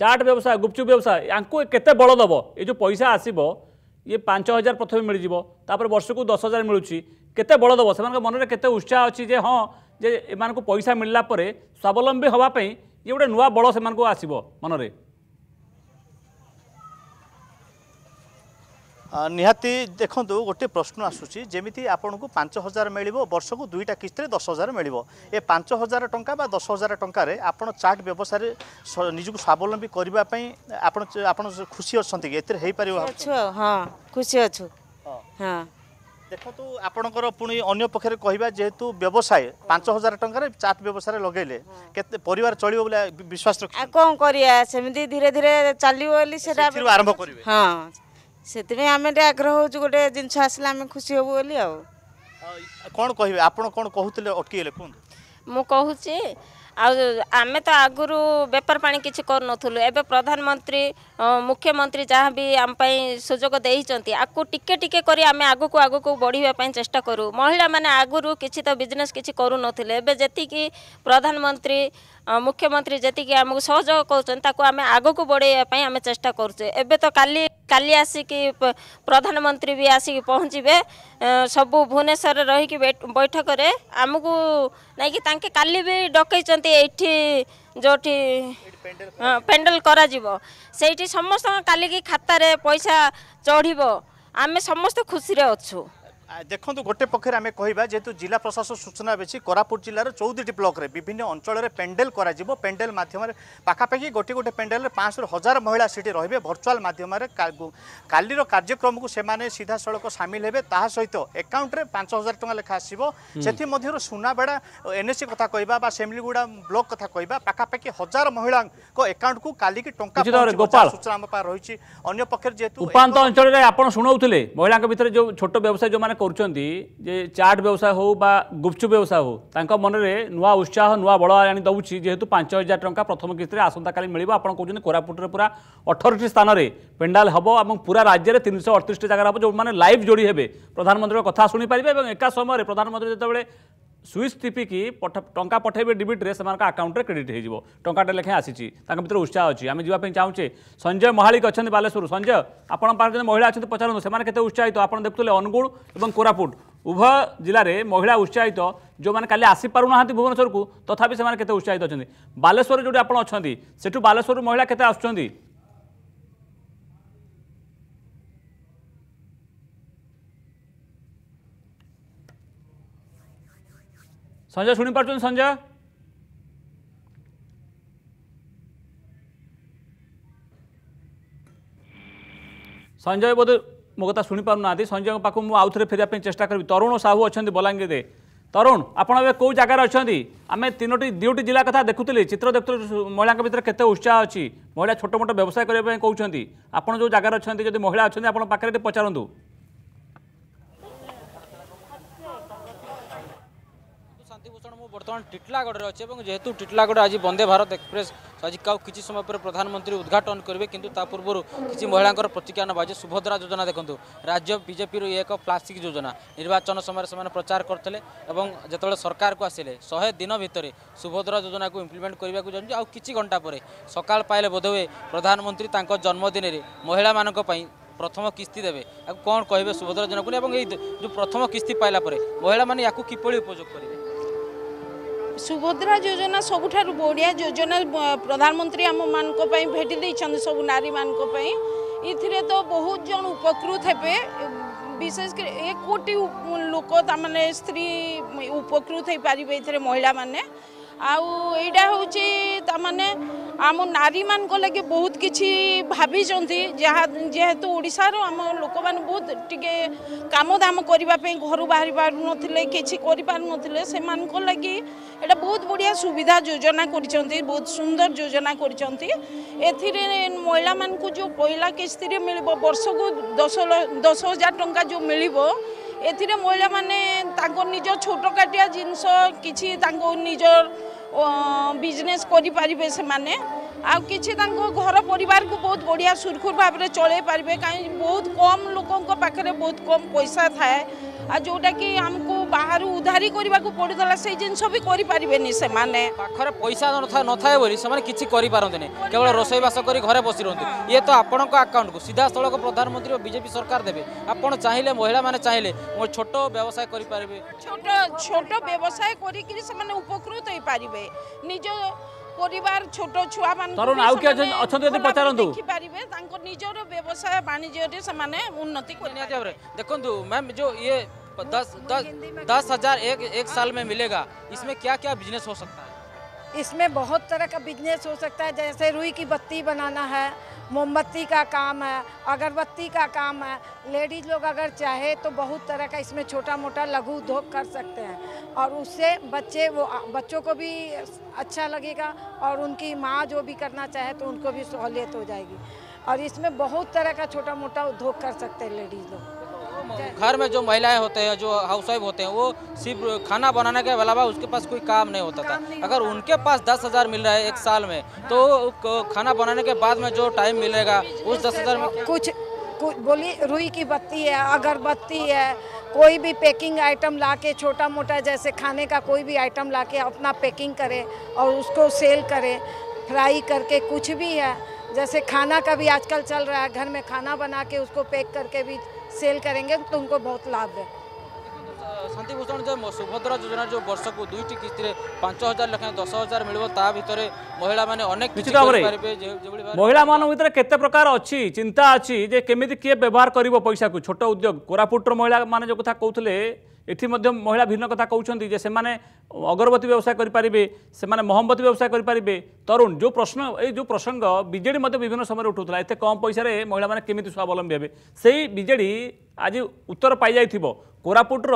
S1: ଚାଟ୍ ବ୍ୟବସାୟ ଗୁପଚୁପ ବ୍ୟବସାୟ ୟାଙ୍କୁ କେତେ ବଳ ଦେବ ଏ ଯେଉଁ ପଇସା ଆସିବ ଇଏ ପାଞ୍ଚ ହଜାର ପ୍ରଥମେ ମିଳିଯିବ ତାପରେ ବର୍ଷକୁ ଦଶ ହଜାର ମିଳୁଛି କେତେ ବଳ ଦେବ ସେମାନଙ୍କ ମନରେ କେତେ ଉତ୍ସାହ ଅଛି ଯେ ହଁ ଯେ ଏମାନଙ୍କୁ ପଇସା ମିଳିଲା ପରେ ସ୍ୱାବଲମ୍ବୀ ହେବା ପାଇଁ ଇଏ ଗୋଟେ ନୂଆ ବଳ ସେମାନଙ୍କୁ ଆସିବ ମନରେ ନିହାତି ଦେଖନ୍ତୁ ଗୋଟିଏ ପ୍ରଶ୍ନ ଆସୁଛି ଯେମିତି
S5: ଆପଣଙ୍କୁ ପାଞ୍ଚ ହଜାର ମିଳିବ ବର୍ଷକୁ ଦୁଇଟା କିସ୍ତିରେ ଦଶ ହଜାର ମିଳିବ ଏ ପାଞ୍ଚ ହଜାର ଟଙ୍କା ବା ଦଶ ହଜାର ଟଙ୍କାରେ ଆପଣ ଚାଟ୍ ବ୍ୟବସାୟରେ ନିଜକୁ ସ୍ୱାବଲମ୍ବୀ କରିବା ପାଇଁ ଆପଣ ଆପଣ ଖୁସି ଅଛନ୍ତି କି ଏଥିରେ ହେଇପାରିବ
S4: ହଁ ଖୁସି ଅଛୁ
S5: ହଁ ଦେଖନ୍ତୁ ଆପଣଙ୍କର ପୁଣି ଅନ୍ୟ ପକ୍ଷରେ କହିବା ଯେହେତୁ ବ୍ୟବସାୟ ପାଞ୍ଚ ହଜାର ଟଙ୍କାରେ ଚାଟ୍ ବ୍ୟବସାୟରେ ଲଗେଇଲେ କେତେ ପରିବାର ଚଳିବ ବୋଲି ବିଶ୍ୱାସ ରଖି କ'ଣ କରିବା ସେମିତି ଧୀରେ ଧୀରେ ଚାଲିବ ବୋଲି ସେଟା ଆରମ୍ଭ କରିବେ
S4: ହଁ ସେଥିପାଇଁ ଆମେ ଟିକେ ଆଗ୍ରହ ହେଉଛୁ ଗୋଟେ ଜିନିଷ ଆସିଲେ ଆମେ ଖୁସି ହେବୁ ବୋଲି ଆଉ
S5: କ'ଣ କହିବେ ଆପଣ କ'ଣ କହୁଥିଲେ ଅଟକିଗଲେ କୁହନ୍ତୁ
S4: ମୁଁ କହୁଛି ଆଉ ଆମେ ତ ଆଗରୁ ବେପାର ପାଣି କିଛି କରୁନଥିଲୁ ଏବେ ପ୍ରଧାନମନ୍ତ୍ରୀ ମୁଖ୍ୟମନ୍ତ୍ରୀ ଯାହା ବି ଆମ ପାଇଁ ସୁଯୋଗ ଦେଇଛନ୍ତି ଆକୁ ଟିକେ ଟିକେ କରି ଆମେ ଆଗକୁ ଆଗକୁ ବଢ଼ିବା ପାଇଁ ଚେଷ୍ଟା କରୁ ମହିଳାମାନେ ଆଗରୁ କିଛି ତ ବିଜନେସ୍ କିଛି କରୁନଥିଲେ ଏବେ ଯେତିକି ପ୍ରଧାନମନ୍ତ୍ରୀ ମୁଖ୍ୟମନ୍ତ୍ରୀ ଯେତିକି ଆମକୁ ସହଯୋଗ କରୁଛନ୍ତି ତାକୁ ଆମେ ଆଗକୁ ବଢ଼େଇବା ପାଇଁ ଆମେ ଚେଷ୍ଟା କରୁଛୁ ଏବେ ତ କାଲି କାଲି ଆସିକି ପ୍ରଧାନମନ୍ତ୍ରୀ ବି ଆସିକି ପହଞ୍ଚିବେ ସବୁ ଭୁବନେଶ୍ୱରରେ ରହିକି ବୈଠକରେ ଆମକୁ ନେଇକି ତାଙ୍କେ କାଲି ବି ଡକେଇଛନ୍ତି ଏଇଠି ଯେଉଁଠି ପେଣ୍ଡେଲ କରାଯିବ ସେଇଠି ସମସ୍ତଙ୍କ କାଲିକି ଖାତାରେ ପଇସା ଚଢ଼ିବ ଆମେ ସମସ୍ତେ ଖୁସିରେ ଅଛୁ
S5: দেখুন গোটে পক্ষে আমি কহা যেহেতু জেলা প্রশাসন সূচনা বেশি কোরাপুট জেলার চৌদিটি ব্লকরে বিভিন্ন অঞ্চলের পেন্ডেল করা যাব পেন্ডেল মাধ্যমে পাখাপাখি গোটি গোটে প্যান্ডেল পাঁচশো হাজার মহিলা সেটি রহবে ভর্চুয়াল মাধ্যমে কালির কার্যক্রম কু সে সিধা সড়ক সামিল হবে তাহা সহ একাউন্টে পাঁচ হাজার টাকা লেখা আসব সেমধ্য সুনাবেড়া এনএসি কথা কহা বা সেমিলিগুড়া ব্লক কথা কহা পাখাপাখি হাজার মহিলা একাউন্ট কু কালি কি টঙ্কা সূচনা আমার রয়েছে অন্য
S1: পক্ষে যেহেতু উপাত অঞ্চলের আপনার শুনে মহিলা ভিতরে যে ছোট ব্যবসায়ী যে ଯେଉଁମାନେ କରୁଛନ୍ତି ଯେ ଚାଟ୍ ବ୍ୟବସାୟ ହେଉ ବା ଗୁପଚୁପ ବ୍ୟବସାୟ ହେଉ ତାଙ୍କ ମନରେ ନୂଆ ଉତ୍ସାହ ନୂଆ ବଳ ଆଣି ଦେଉଛି ଯେହେତୁ ପାଞ୍ଚ ହଜାର ଟଙ୍କା ପ୍ରଥମ କିସ୍ତିରେ ଆସନ୍ତାକାଲି ମିଳିବ ଆପଣ କହୁଛନ୍ତି କୋରାପୁଟରେ ପୁରା ଅଠରଟି ସ୍ଥାନରେ ପେଣ୍ଡାଲ ହେବ ଏବଂ ପୁରା ରାଜ୍ୟରେ ତିନିଶହ ଅଠତିରିଶଟି ଜାଗାରେ ହେବ ଯେଉଁମାନେ ଲାଇଭ୍ ଯୋଡ଼ି ହେବେ ପ୍ରଧାନମନ୍ତ୍ରୀଙ୍କ କଥା ଶୁଣିପାରିବେ ଏବଂ ଏକା ସମୟରେ ପ୍ରଧାନମନ୍ତ୍ରୀ ଯେତେବେଳେ সুইচ টিপিকি টঙ্কা পঠাইবে ডিবিটরে সে আকাউন্টে ক্রেডিট হয়ে যাব টঙ্কাটা লেখা আসিছি তাঁর ভিতরে উৎসাহ অছি আমি যাওয়া চাহুছে সঞ্জয় মহালিক অনেক বালেশ্বর সঞ্জয় আপনার পাঁচ জন মহিলা অনেক পচারু সে কেতে উৎসাহিত আপনার দেখুলে অনুগুল এবং কোরাপুট উভয় জেলার মহিলা উৎসাহিত যে কালি আসিপারু না ভুবনেশ্বরক তথাপি সে কেতে উৎসাহিত অনেক বালেশ্বর যেটি আপনার অনেক সেটু বালেশ্বর মহিলা কেতে আসছেন ସଞ୍ଜୟ ଶୁଣିପାରୁଛନ୍ତି ସଞ୍ଜୟ ସଞ୍ଜୟ ବୋଧେ ମୋ କଥା ଶୁଣିପାରୁନାହାନ୍ତି ସଞ୍ଜୟଙ୍କ ପାଖକୁ ମୁଁ ଆଉ ଥରେ ଫେରିବା ପାଇଁ ଚେଷ୍ଟା କରିବି ତରୁଣ ସାହୁ ଅଛନ୍ତି ବଲାଙ୍ଗୀରରେ ତରୁଣ ଆପଣ ଏବେ କେଉଁ ଜାଗାରେ ଅଛନ୍ତି ଆମେ ତିନୋଟି ଦୁଇଟି ଜିଲ୍ଲା କଥା ଦେଖୁଥିଲି ଚିତ୍ର ଦେଖୁଥିଲୁ ମହିଳାଙ୍କ ଭିତରେ କେତେ ଉତ୍ସାହ ଅଛି ମହିଳା ଛୋଟ ମୋଟ ବ୍ୟବସାୟ କରିବା ପାଇଁ କହୁଛନ୍ତି ଆପଣ ଯେଉଁ ଜାଗାରେ ଅଛନ୍ତି ଯଦି ମହିଳା ଅଛନ୍ତି ଆପଣଙ୍କ ପାଖରେ ଟିକେ ପଚାରନ୍ତୁ
S2: বর্তমান টিটলাগড়ে অছে এবং যেহেতু টিটলাগড়ে আজ বন্দে ভারত এক্সপ্রেস আজ কাউ কিছু সময় পরে প্রধানমন্ত্রী উদ্ঘাটন করবে কিন্তু তা পূর্ব কিছু মহিলাঙ্কর প্রতিক্রিয়া নেওয়া যে সুভদ্রা যোজনা দেখুন রাজ্য বিজেপির ইয়ে এক প্লাষ্টিক যোজনা নির্বাচন সময় সে প্রচার করলে এবং যেতবে সরকারক আসলে শহে দিন ভিতরে সুভদ্রা যোজনা ইমপ্লিমেন্ট করা চাহুন আউ কিছু ঘণ্টা পরে সকাল পাইলে বোধহুয়ে প্রধানমন্ত্রী তাঁর জন্মদিনের মহিলা প্রথম কিস্তি দেবে কণ কে সুভদ্রা যোজনা এবং এই যে প্রথম কিস্তি পাইলা পরে মহিলা মানে ইয়াকু কিপরি উপযোগ করবে
S6: ସୁଭଦ୍ରା ଯୋଜନା ସବୁଠାରୁ ବଢ଼ିଆ ଯୋଜନା ପ୍ରଧାନମନ୍ତ୍ରୀ ଆମମାନଙ୍କ ପାଇଁ ଭେଟି ଦେଇଛନ୍ତି ସବୁ ନାରୀମାନଙ୍କ ପାଇଁ ଏଥିରେ ତ ବହୁତ ଜଣ ଉପକୃତ ହେବେ ବିଶେଷ କରି ଏକ କୋଟି ଲୋକ ତାମାନେ ସ୍ତ୍ରୀ ଉପକୃତ ହେଇପାରିବେ ଏଥିରେ ମହିଳାମାନେ ଆଉ ଏଇଟା ହେଉଛି ତାମାନେ ଆମ ନାରୀମାନଙ୍କ ଲାଗି ବହୁତ କିଛି ଭାବିଛନ୍ତି ଯାହା ଯେହେତୁ ଓଡ଼ିଶାର ଆମ ଲୋକମାନେ ବହୁତ ଟିକେ କାମଦାମ କରିବା ପାଇଁ ଘରୁ ବାହାରି ପାରୁନଥିଲେ କିଛି କରିପାରୁନଥିଲେ ସେମାନଙ୍କ ଲାଗି ଏଇଟା ବହୁତ ବଢ଼ିଆ ସୁବିଧା ଯୋଜନା କରିଛନ୍ତି ବହୁତ ସୁନ୍ଦର ଯୋଜନା କରିଛନ୍ତି ଏଥିରେ ମହିଳାମାନଙ୍କୁ ଯେଉଁ ପହିଲା କିସ୍ତିରେ ମିଳିବ ବର୍ଷକୁ ଦଶ ଦଶ ହଜାର ଟଙ୍କା ଯେଉଁ ମିଳିବ ଏଥିରେ ମହିଳାମାନେ ତାଙ୍କ ନିଜ ଛୋଟକାଟିଆ ଜିନିଷ କିଛି ତାଙ୍କୁ ନିଜର ବିଜନେସ୍ କରିପାରିବେ ସେମାନେ ଆଉ କିଛି ତାଙ୍କ ଘର ପରିବାରକୁ ବହୁତ ବଢ଼ିଆ ସୁରୁଖୁରୁ ଭାବରେ ଚଳେଇ ପାରିବେ କାହିଁକି ବହୁତ କମ୍ ଲୋକଙ୍କ ପାଖରେ ବହୁତ କମ୍ ପଇସା ଥାଏ ଆଉ ଯେଉଁଟାକି
S2: ଆମକୁ ବାହାରୁ ଉଧାରି କରିବାକୁ ପଡ଼ୁଥିଲା ସେଇ ଜିନିଷ ବି କରିପାରିବେନି ସେମାନେ ପାଖରେ ପଇସା ନଥାଏ ବୋଲି ସେମାନେ କିଛି କରିପାରନ୍ତିନି କେବଳ ରୋଷେଇବାସ କରି ଘରେ ବସି ରୁହନ୍ତି ଇଏ ତ ଆପଣଙ୍କ ଆକାଉଣ୍ଟକୁ ସିଧାସଳଖ ପ୍ରଧାନମନ୍ତ୍ରୀ ଓ ବିଜେପି ସରକାର ଦେବେ ଆପଣ ଚାହିଁଲେ ମହିଳାମାନେ ଚାହିଁଲେ ମୋ ଛୋଟ ବ୍ୟବସାୟ କରିପାରିବେ ଛୋଟ
S6: ଛୋଟ ବ୍ୟବସାୟ କରିକିରି ସେମାନେ ଉପକୃତ ହେଇପାରିବେ ନିଜ परिवार छोट छुआ मान तरुण आउ के अछन अछन पचारंतु देखि पारिबे तांको निजरो
S2: व्यवसाय वाणिज्य रे से माने उन्नति करिया जाबरे देखंतु मैम जो ये 10 10 10000 एक एक साल में मिलेगा इसमें क्या-क्या बिजनेस हो सकता है इसमें
S6: बहुत तरह का बिजनेस हो सकता है जैसे रुई की बत्ती बनाना है मोमबत्ती का काम है अगरबत्ती का काम है लेडीज़ लोग अगर चाहे तो बहुत तरह का इसमें छोटा मोटा लघु उद्योग कर सकते हैं और उससे बच्चे वो बच्चों को भी अच्छा लगेगा और उनकी माँ जो भी करना चाहे तो उनको भी सहूलियत हो जाएगी और इसमें बहुत तरह का छोटा मोटा उद्योग कर सकते हैं लेडीज़ लोग
S2: घर में जो महिलाएं होते हैं जो हाउस वाइफ होते हैं वो सिर्फ खाना बनाने के अलावा उसके पास कोई काम नहीं होता था अगर उनके पास दस हज़ार मिल रहा है एक साल में तो खाना बनाने के बाद में जो टाइम मिलेगा उस दस हज़ार में
S6: कुछ कुछ बोली रुई की बत्ती है अगरबत्ती है कोई भी पैकिंग आइटम लाके छोटा मोटा जैसे खाने का कोई भी आइटम लाके अपना पैकिंग करे और उसको सेल करे फ्राई करके कुछ भी है जैसे खाना का भी आजकल चल रहा है घर में खाना बना के उसको पैक करके भी सेल करेंगे तो उनको बहुत लाभ है
S2: शांति भूषण जो सुभद्रा योजना जो वर्ष को दुईट किस्ती पांच हजार लखे दस हजार मिले महिला मैंने निश्चित भाव महिला
S1: मानते केत प्रकार अच्छी चिंता अच्छी केमी किए व्यवहार कर पैसा को छोट उद्योग कोरापुटर महिला मैंने जो क्या कहते हैं ଏଠି ମଧ୍ୟ ମହିଳା ଭିନ୍ନ କଥା କହୁଛନ୍ତି ଯେ ସେମାନେ ଅଗରବତୀ ବ୍ୟବସାୟ କରିପାରିବେ ସେମାନେ ମହମବତୀ ବ୍ୟବସାୟ କରିପାରିବେ ତରୁଣ ଯେଉଁ ପ୍ରଶ୍ନ ଏଇ ଯେଉଁ ପ୍ରସଙ୍ଗ ବିଜେଡ଼ି ମଧ୍ୟ ବିଭିନ୍ନ ସମୟରେ ଉଠାଉଥିଲା ଏତେ କମ୍ ପଇସାରେ ମହିଳାମାନେ କେମିତି ସ୍ୱାବଲମ୍ବୀ ହେବେ ସେଇ ବିଜେଡ଼ି ଆଜି ଉତ୍ତର ପାଇଯାଇଥିବ କୋରାପୁଟର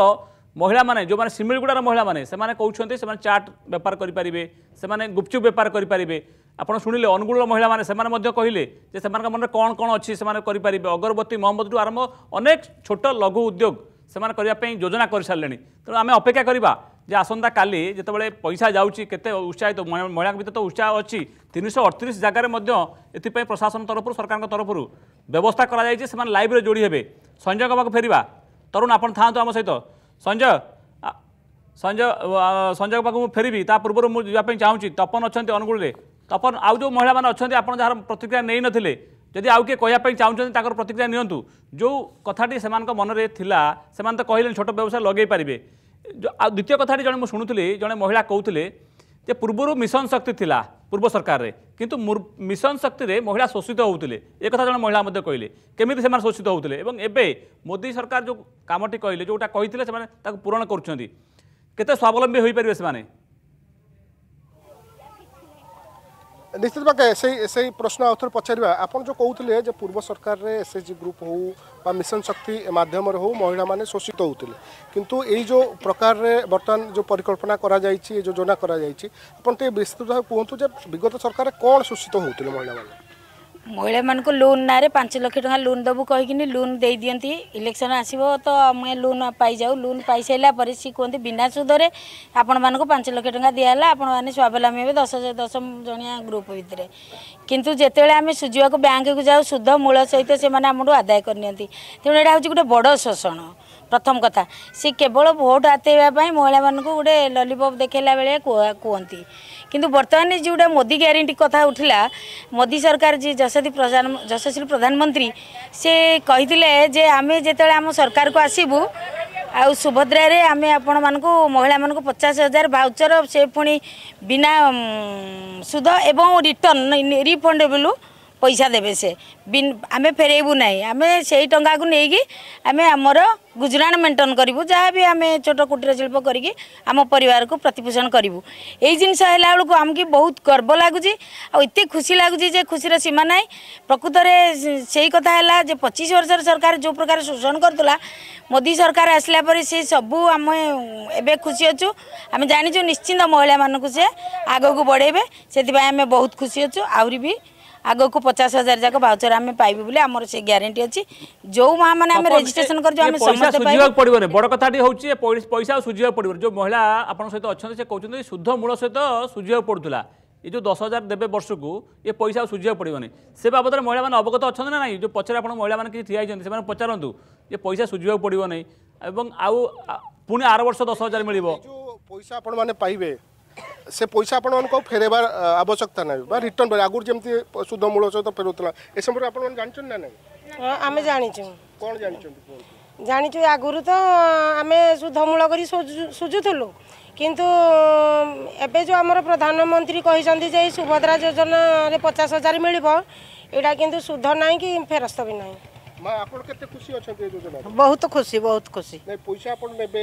S1: ମହିଳାମାନେ ଯେଉଁମାନେ ଶିମିଳିଗୁଡ଼ାର ମହିଳାମାନେ ସେମାନେ କହୁଛନ୍ତି ସେମାନେ ଚାଟ୍ ବେପାର କରିପାରିବେ ସେମାନେ ଗୁପଚୁପ୍ ବେପାର କରିପାରିବେ ଆପଣ ଶୁଣିଲେ ଅନୁଗୁଳର ମହିଳାମାନେ ସେମାନେ ମଧ୍ୟ କହିଲେ ଯେ ସେମାନଙ୍କ ମନରେ କ'ଣ କ'ଣ ଅଛି ସେମାନେ କରିପାରିବେ ଅଗରବତୀ ମହମ୍ମଦଠୁ ଆରମ୍ଭ ଅନେକ ଛୋଟ ଲଘୁ ଉଦ୍ୟୋଗ ସେମାନେ କରିବା ପାଇଁ ଯୋଜନା କରିସାରିଲେଣି ତେଣୁ ଆମେ ଅପେକ୍ଷା କରିବା ଯେ ଆସନ୍ତା କାଲି ଯେତେବେଳେ ପଇସା ଯାଉଛି କେତେ ଉତ୍ସାହିତ ମହିଳାଙ୍କ ଭିତରେ ତ ଉତ୍ସାହ ଅଛି ତିନିଶହ ଅଠତିରିଶ ଜାଗାରେ ମଧ୍ୟ ଏଥିପାଇଁ ପ୍ରଶାସନ ତରଫରୁ ସରକାରଙ୍କ ତରଫରୁ ବ୍ୟବସ୍ଥା କରାଯାଇଛି ସେମାନେ ଲାଇଭ୍ରେ ଯୋଡ଼ି ହେବେ ସଞ୍ଜୟଙ୍କ ପାଖକୁ ଫେରିବା ତରୁଣ ଆପଣ ଥାଆନ୍ତୁ ଆମ ସହିତ ସଞ୍ଜୟ ସଞ୍ଜୟ ସଞ୍ଜୟଙ୍କ ପାଖକୁ ମୁଁ ଫେରିବି ତା ପୂର୍ବରୁ ମୁଁ ଯିବା ପାଇଁ ଚାହୁଁଛି ତପନ ଅଛନ୍ତି ଅନୁଗୁଳରେ ତପନ ଆଉ ଯେଉଁ ମହିଳାମାନେ ଅଛନ୍ତି ଆପଣ ଯାହାର ପ୍ରତିକ୍ରିୟା ନେଇନଥିଲେ যদি আউ কিয়ে কহা চাহুন তাঁর প্রতিক্রিয়া নিয়ন্তু যে কথাটি সে মনে লা সে তো কহিলেন ছোট ব্যবসা লগাই পারে দ্বিতীয় কথাটি জন শুণুলি জন মহিলা কৌলে যে পূর্বর মিশন শক্তি লা পূর্ব সরকারে কিন্তু মিশন শক্তিরে মহিলা শোষিত হোলে এ কথা জন মহিলা মধ্যে কহিলে কমিটি সে শোষিত হোলে এবং এবে মোদী সরকার যে কামটি কহিলেন যেটা কে সে তা পূরণ করছেন কেতে স্বাবলম্বী হয়ে পারে সে
S3: ନିଶ୍ଚିତ ଭାବେ ସେଇ ସେଇ ପ୍ରଶ୍ନ ଆଉ ଥରେ ପଚାରିବା ଆପଣ ଯେଉଁ କହୁଥିଲେ ଯେ ପୂର୍ବ ସରକାରରେ ଏସ୍ ଏଚ୍ ଜି ଗ୍ରୁପ୍ ହେଉ ବା ମିଶନ ଶକ୍ତି ମାଧ୍ୟମରେ ହେଉ ମହିଳାମାନେ ଶୋଷିତ ହେଉଥିଲେ କିନ୍ତୁ ଏଇ ଯେଉଁ ପ୍ରକାରରେ ବର୍ତ୍ତମାନ ଯେଉଁ ପରିକଳ୍ପନା କରାଯାଇଛି ଏ ଯୋଜନା କରାଯାଇଛି ଆପଣ ଟିକେ ବିସ୍ତୃତ ଭାବେ କୁହନ୍ତୁ ଯେ ବିଗତ ସରକାର କ'ଣ ଶୋଷିତ ହେଉଥିଲେ ମହିଳାମାନେ
S4: ମହିଳାମାନଙ୍କୁ ଲୋନ୍ ନାଁରେ ପାଞ୍ଚ ଲକ୍ଷ ଟଙ୍କା ଲୋନ୍ ଦେବୁ କହିକିନି ଲୋନ୍ ଦେଇଦିଅନ୍ତି ଇଲେକ୍ସନ୍ ଆସିବ ତ ଆମେ ଲୋନ୍ ପାଇଯାଉ ଲୋନ୍ ପାଇସାରିଲା ପରେ ସିଏ କୁହନ୍ତି ବିନା ସୁଧରେ ଆପଣମାନଙ୍କୁ ପାଞ୍ଚ ଲକ୍ଷ ଟଙ୍କା ଦିଆହେଲା ଆପଣମାନେ ସ୍ୱାବଲମ୍ବୀ ହେବେ ଦଶ ଦଶ ଜଣିଆ ଗ୍ରୁପ୍ ଭିତରେ କିନ୍ତୁ ଯେତେବେଳେ ଆମେ ସୁଝିବାକୁ ବ୍ୟାଙ୍କକୁ ଯାଉ ସୁଧ ମୂଳ ସହିତ ସେମାନେ ଆମଠୁ ଆଦାୟ କରିନିଅନ୍ତି ତେଣୁ ଏଇଟା ହେଉଛି ଗୋଟେ ବଡ଼ ଶୋଷଣ প্রথম কথা সে কেবল ভোট হাতেবা মহিলা মানুষ গোটে ললিপপ দেখাইলা বেড়ে কুহতি কিন্তু বর্তমানে যেটা মোদি গ্যারেটি কথা উঠিলা মোদি সরকার যে যশস্বী প্রধান যশস্বী প্রধানমন্ত্রী সে কে যে আমি যেত আম সরকার আসবু আভদ্রায় আমি ସୁଭଦ୍ରାରେ মানুষ মহিলা মানুষ পচাশ হাজার ভাউচর সে পুঁ বিনা সুদ এবং রিটর্ন রিফন্ডেবল পয়সা দেবে সে আমি ফেরাইবু না আমি সেই টাকাকে নিয়ে আমি আমার গুজরাণ মেন্টেন করবু যা বি আমি ছোট কুটির শিল্প করি আমার পরিবারকে প্রতিপোষণ করবু এই জিনিস হল বেড়ে আমি বহুত গর্ব লাগুচি আতে খুশি লাগুচি যে খুশির সীমা নাই প্রকৃতরে সেই কথা হল যে পঁচিশ বর্ষের সরকার যে প্রকার শোষণ করুলা মোদি সরকার আসলা পরে সে সবু আমি এবে খুশি অছু আমি জাঁচু নিশ্চিন্ত মহিলা মানুষ সে আগকু বড়াইবে সেপাই আমি বহুত খুশি অছু আহরি বি ଆଗକୁ ପଚାଶ ହଜାର ଯାକ ଭାଉଚର ଆମେ ପାଇବୁ ବୋଲି ଆମର ସେ ଗ୍ୟାରେଣ୍ଟି ଅଛି ଯୋଉ ମା ମାନେ ଆମେ ରେଜିଷ୍ଟ୍ରେସନ କରିଛୁ ଆମେ ସମସ୍ତେ ସୁଝିବାକୁ
S1: ପଡ଼ିବନି ବଡ଼ କଥାଟି ହେଉଛି ପଇସା ଆଉ ସୁଝିବାକୁ ପଡ଼ିବନି ଯୋଉ ମହିଳା ଆପଣଙ୍କ ସହିତ ଅଛନ୍ତି ସେ କହୁଛନ୍ତି ଶୁଦ୍ଧ ମୂଳ ସହିତ ସୁଝିବାକୁ ପଡ଼ୁଥିଲା ଏ ଯେଉଁ ଦଶ ହଜାର ଦେବେ ବର୍ଷକୁ ଏ ପଇସା ଆଉ ସୁଝିବାକୁ ପଡ଼ିବନି ସେ ବାବଦରେ ମହିଳାମାନେ ଅବଗତ ଅଛନ୍ତି ନା ନାହିଁ ଯେଉଁ ପଛରେ ଆପଣ ମହିଳାମାନେ କିଛି ଠିଆ ହେଇଛନ୍ତି ସେମାନେ ପଚାରନ୍ତୁ ଯେ ପଇସା ସୁଝିବାକୁ ପଡ଼ିବ ନାହିଁ ଏବଂ ଆଉ ପୁଣି ଆର ବର୍ଷ ଦଶ ହଜାର ମିଳିବ
S3: ପଇସା ଆପଣମାନେ ପାଇବେ ସେ ପଇସା ଆପଣମାନଙ୍କୁ ଆଉ ଫେରେଇବା ଆବଶ୍ୟକତା ନାହିଁ ବା ରିଟର୍ଣ୍ଣ କରିବା ଆଗରୁ ଯେମିତି ସୁଧ ମୂଳ ସହିତ ଫେରୁଥିଲା ଏ ସମ୍ପର୍କରେ ଆପଣମାନେ ଜାଣିଛନ୍ତି ନା ନାହିଁ ଆମେ ଜାଣିଛୁ କ'ଣ ଜାଣିଛନ୍ତି
S4: ଜାଣିଛୁ ଆଗରୁ ତ ଆମେ ସୁଧ ମୂଳ କରି ସୁଝୁଥିଲୁ କିନ୍ତୁ ଏବେ ଯେଉଁ ଆମର ପ୍ରଧାନମନ୍ତ୍ରୀ କହିଛନ୍ତି ଯେ ଏଇ ସୁଭଦ୍ରା ଯୋଜନାରେ ପଚାଶ ହଜାର ମିଳିବ ଏଇଟା କିନ୍ତୁ ସୁଧ ନାହିଁ କି ଫେରସ୍ତ ବି ନାହିଁ
S3: ମା ଆପଣ କେତେ ଖୁସି ଅଛନ୍ତି ଏ ଯୋଜନା ବହୁତ ଖୁସି ବହୁତ ଖୁସି ନାଇଁ ପଇସା ଆପଣ ନେବେ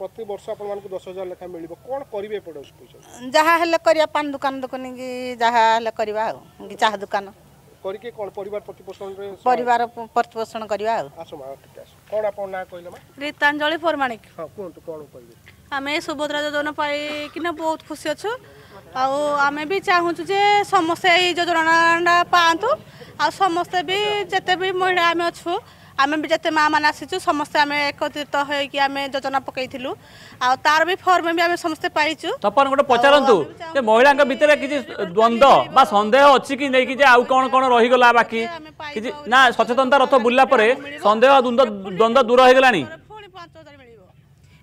S3: ପ୍ରତି ବର୍ଷ ଆପଣମାନଙ୍କୁ ଦଶ ହଜାର ଲେଖା ମିଳିବ କ'ଣ କରିବେ ଏପଟେ ପଇସା
S4: ଯାହା ହେଲେ କରିବା ପାନ ଦୋକାନ ଦୋକାନୀ ଯାହା ହେଲେ କରିବା ଆଉ ଚାହା ଦୋକାନ
S3: କରିକି କ'ଣ ପରିବାର ପ୍ରତିପୋଷଣ ପରିବାର
S4: ପ୍ରତିପୋଷଣ କରିବା ଆଉ ଆସ
S3: ମା କ'ଣ ଆପଣ ନାଁ କହିଲେ ମା
S4: ରୀତାଞ୍ଜଳି ପୌରମାଣିକ ହଁ କୁହନ୍ତୁ କ'ଣ କହିବେ ଆମେ ସୁଭଦ୍ରା ଯୋଜନା ପାଇକିନା ବହୁତ ଖୁସି ଅଛୁ ଆଉ ଆମେ ବି ଚାହୁଁଛୁ ଯେ ସମସ୍ତେ ଏଇ ଯୋଜନାଟା ପାଆନ୍ତୁ ଆଉ ସମସ୍ତେ ବି ଯେତେ ବି ମହିଳା ଆମେ ଅଛୁ ଆମେ ବି ଯେତେ ମା' ମାନେ ଆସିଛୁ ସମସ୍ତେ ଆମେ ଏକତ୍ରିତ ହେଇକି ଆମେ ଯୋଜନା ପକେଇଥିଲୁ ଆଉ ତାର ବି ଫର୍ମ ବି ଆମେ ସମସ୍ତେ ପାଇଛୁ
S1: ତପନ ଗୋଟେ ପଚାରନ୍ତୁ ଯେ ମହିଳାଙ୍କ ଭିତରେ କିଛି ଦ୍ୱନ୍ଦ୍ୱ ବା ସନ୍ଦେହ ଅଛି କି ନେଇକି ଯେ ଆଉ କ'ଣ କ'ଣ ରହିଗଲା ବାକି କିଛି ନା ସଚେତନତା ରଥ ବୁଲିଲା ପରେ ସନ୍ଦେହ ଦ୍ୱନ୍ଦ୍ୱ ଦୂର ହେଇଗଲାଣି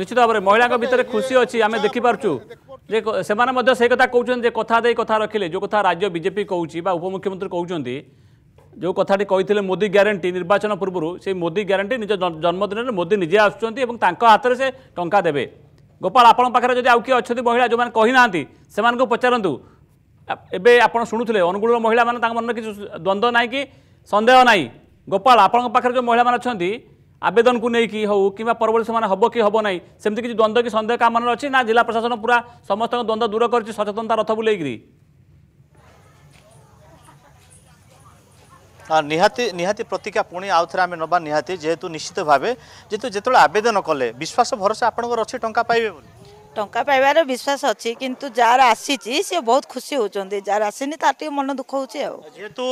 S1: নিশ্চিত ভাবে মহিলা ভিতরে খুশি অছি আমি দেখি দেখিপারছু যে সে সেই কথা কৌন যে কথা দিয়ে কথা রাখলে যে কথা রাজ্য বিজেপি কৌছি বা উপমুখ্যমন্ত্রী কৌন যে কথাটি কে মোদি গ্যারেটি নির্বাচন পূর্ব সেই মোদি গ্যারেটি নিজ জন্মদিনের মোদি নিজে আসুচার এবং তাঁর হাতে সে টঙ্কা দেবে গোপাল আপনার পাখে যদি আউ কি অনেক মহিলা যে না সে পচারতু এবে আপনার শুণুলে অনুগুল মহিলা মানে তাঁর মনে কিছু দ্বন্দ্ব নাই কি সন্দেহ নাই গোপাল আপনার পাখে যে মহিলা মানে অনেক আবেদনকু নেইকি হো কিংবা পরবর্তী সময় হব কি হব না সেমি কিছু দ্বন্দ্ব কি সন্দেহ কাম অছি না জেলা প্রশাসন পুরা সমস্ত দ্বন্দ্ব দূর করছে সচেতনতা রথ বুলাইকি
S5: নিহাতি নিহাতি প্রতীক্ষা পুঁ আউথরে আমি নবা নিহাতি যেহেতু নিশ্চিত ভাবে যেহেতু যেত আবেদন কলে বিশ্বাস ভরসা আপনার অছি টাকা পাইবে বলে ଟଙ୍କା ପାଇବାର ବିଶ୍ୱାସ ଅଛି କିନ୍ତୁ ଯାହାର ଆସିଛି ସେ ବହୁତ ଖୁସି ହେଉଛନ୍ତି ଯାହାର ଆସିନି ତାର ଟିକେ ମନ ଦୁଃଖ ହେଉଛି ଆଉ ଯେହେତୁ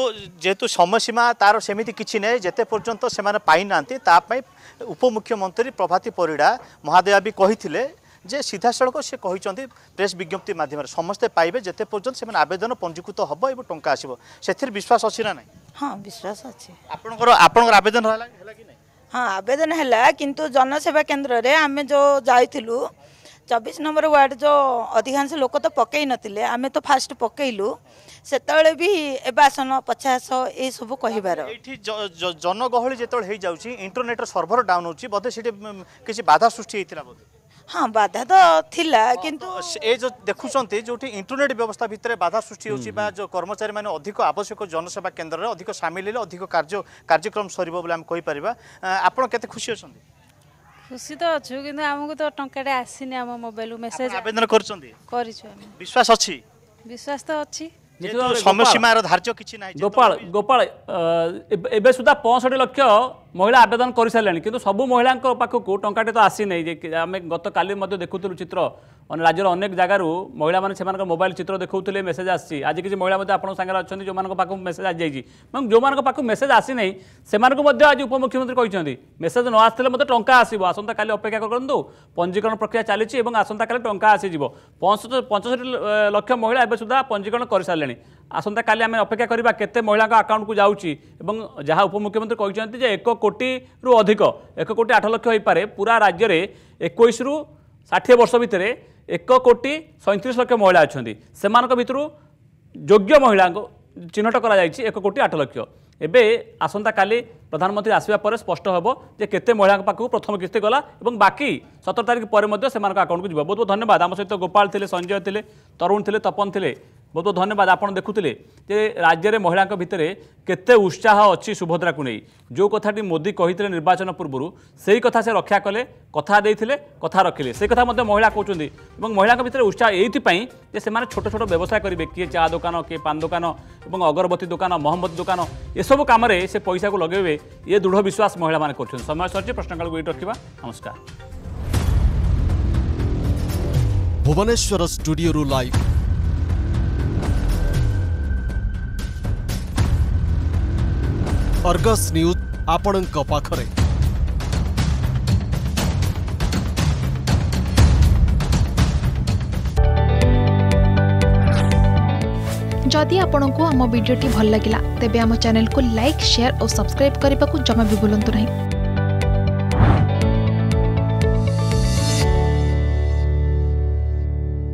S5: ଯେହେତୁ ସମୟସୀମା ତାର ସେମିତି କିଛି ନାହିଁ ଯେତେ ପର୍ଯ୍ୟନ୍ତ ସେମାନେ ପାଇନାହାନ୍ତି ତା ପାଇଁ ଉପମୁଖ୍ୟମନ୍ତ୍ରୀ ପ୍ରଭାତୀ ପରିଡ଼ା ମହାଦେବା ବି କହିଥିଲେ ଯେ ସିଧାସଳଖ ସେ କହିଛନ୍ତି ପ୍ରେସ୍ ବିଜ୍ଞପ୍ତି ମାଧ୍ୟମରେ ସମସ୍ତେ ପାଇବେ ଯେତେ ପର୍ଯ୍ୟନ୍ତ ସେମାନେ ଆବେଦନ ପଞ୍ଜୀକୃତ ହେବ ଏବଂ ଟଙ୍କା ଆସିବ ସେଥିରେ ବିଶ୍ୱାସ ଅଛି ନା ନାହିଁ
S4: ହଁ ବିଶ୍ୱାସ ଅଛି ଆପଣଙ୍କର ଆପଣଙ୍କର ଆବେଦନ
S5: ହେଲା ହେଲା କି ନାହିଁ ହଁ
S4: ଆବେଦନ ହେଲା
S5: କିନ୍ତୁ ଜନସେବା କେନ୍ଦ୍ରରେ ଆମେ ଯେଉଁ ଯାଇଥିଲୁ
S4: ଚବିଶ ନମ୍ବର ୱାର୍ଡ ଯେଉଁ ଅଧିକାଂଶ ଲୋକ ତ ପକେଇ ନଥିଲେ ଆମେ ତ ଫାଷ୍ଟ ପକେଇଲୁ
S5: ସେତେବେଳେ ବି ଏବେ ଆସନ ପଚାଶ ଏଇସବୁ କହିବାର ଏଇଠି ଜନଗହଳି ଯେତେବେଳେ ହେଇଯାଉଛି ଇଣ୍ଟରନେଟ୍ର ସର୍ଭର ଡାଉନ୍ ହେଉଛି ବୋଧେ ସେଠି କିଛି ବାଧା ସୃଷ୍ଟି ହେଇଥିଲା ବୋଧେ ହଁ ବାଧା ତ ଥିଲା କିନ୍ତୁ ଏ ଯେଉଁ ଦେଖୁଛନ୍ତି ଯେଉଁଠି ଇଣ୍ଟରନେଟ୍ ବ୍ୟବସ୍ଥା ଭିତରେ ବାଧା ସୃଷ୍ଟି ହେଉଛି ବା ଯେଉଁ କର୍ମଚାରୀମାନେ ଅଧିକ ଆବଶ୍ୟକ ଜନସେବା କେନ୍ଦ୍ରରେ ଅଧିକ ସାମିଲ ହେଲେ ଅଧିକ କାର୍ଯ୍ୟ କାର୍ଯ୍ୟକ୍ରମ ସରିବ ବୋଲି ଆମେ କହିପାରିବା ଆପଣ କେତେ ଖୁସି ଅଛନ୍ତି
S6: খুশি তো অছু কিন্তু আমাকে তো টঙ্কাটে আসিনি আম মোবাইল মেসেজ আবেদন করছেন করিছু বিশ্বাস অছি বিশ্বাস তো অছি
S1: সময়সীমার ধার্য কিছু নাই গোপাল গোপাল এবে সুদা 65 লক্ষ মহিলা আবেদন করে কিন্তু সবু মহিলা পাখক টঙ্কাটি তো আসিনি আমি গতকালি দেখুলু চিত্র রাজ্যের অনেক জায়গার মহিলা মানে সে মোবাইল চিত্র দেখুলে মেসেজ আসছে আজ কিছু মহিলা আপনার সাংরে অনেক যে পাখ মেসেজ আসি যাই এবং যে পাখ মেসেজ আসিনি সে আজ উপমুখ্যমন্ত্রী কিন্তু মেসেজ ন আসলে মতো টঙ্কা আসব আসন্তকালি অপেক্ষা করতু পঞ্জীকরণ প্রক্রিয়া চালছে এবং আসন্তকালি টঙ্কা আসিযোগ পঞ্চষঠি লক্ষ মহিলা এবার সুদ্ধা পঞ্জীকরণ করে সারে আসন্তকালি আমি অপেক্ষা করা কেতে মহিলা আকাউন্টক যাচ্ছি এবং যা উপমুখ্যমন্ত্রী কিন্তু যে এক কোটি রু অধিক এক কোটি আট লক্ষ হয়ে পুরা রাজ্যের একুশ রু ষাঠিয়ে বর্ষ ভিতরে এক কোটি সৈত্রিশ লক্ষ মহিলা অনেক সে ভিতর যোগ্য মহিলা চিহ্নট করা যাই এক কোটি আট লক্ষ এবে আসন্তকালি প্রধানমন্ত্রী আসবা পরে স্পষ্ট হব যে কেতে মহিলা পাখু প্রথম কিস্তি গলা এবং বাকি সতেরো তারিখ পরে সে আকাউন্টক যাব বহু বহু ধন্যবাদ আমার সহ গোপাল লে সঞ্জয় লে তরুণ লে তপন লে ବହୁତ ଧନ୍ୟବାଦ ଆପଣ ଦେଖୁଥିଲେ ଯେ ରାଜ୍ୟରେ ମହିଳାଙ୍କ ଭିତରେ କେତେ ଉତ୍ସାହ ଅଛି ସୁଭଦ୍ରାକୁ ନେଇ ଯେଉଁ କଥାଟି ମୋଦି କହିଥିଲେ ନିର୍ବାଚନ ପୂର୍ବରୁ ସେଇ କଥା ସେ ରକ୍ଷା କଲେ କଥା ଦେଇଥିଲେ କଥା ରଖିଲେ ସେଇ କଥା ମଧ୍ୟ ମହିଳା କହୁଛନ୍ତି ଏବଂ ମହିଳାଙ୍କ ଭିତରେ ଉତ୍ସାହ ଏଇଥିପାଇଁ ଯେ ସେମାନେ ଛୋଟ ଛୋଟ ବ୍ୟବସାୟ କରିବେ କିଏ ଚା ଦୋକାନ କିଏ ପାନ ଦୋକାନ ଏବଂ ଅଗରବତୀ ଦୋକାନ ମହମବତୀ ଦୋକାନ ଏସବୁ କାମରେ ସେ ପଇସାକୁ ଲଗାଇବେ ଏ ଦୃଢ଼ ବିଶ୍ୱାସ ମହିଳାମାନେ କରୁଛନ୍ତି ସମୟ ସରିଛି ପ୍ରଶ୍ନକାଳକୁ ଏଇଠି ରଖିବା ନମସ୍କାର ଭୁବନେଶ୍ୱର ଷ୍ଟୁଡ଼ିଓରୁ ଲାଇଭ୍
S5: फर्गस न्यूज आपण
S6: जदि आपण को आम भिडी भल लगा तेब आम चेल्क लाइक शेयर और सब्सक्राइब करने को जमा भी बुलां नहीं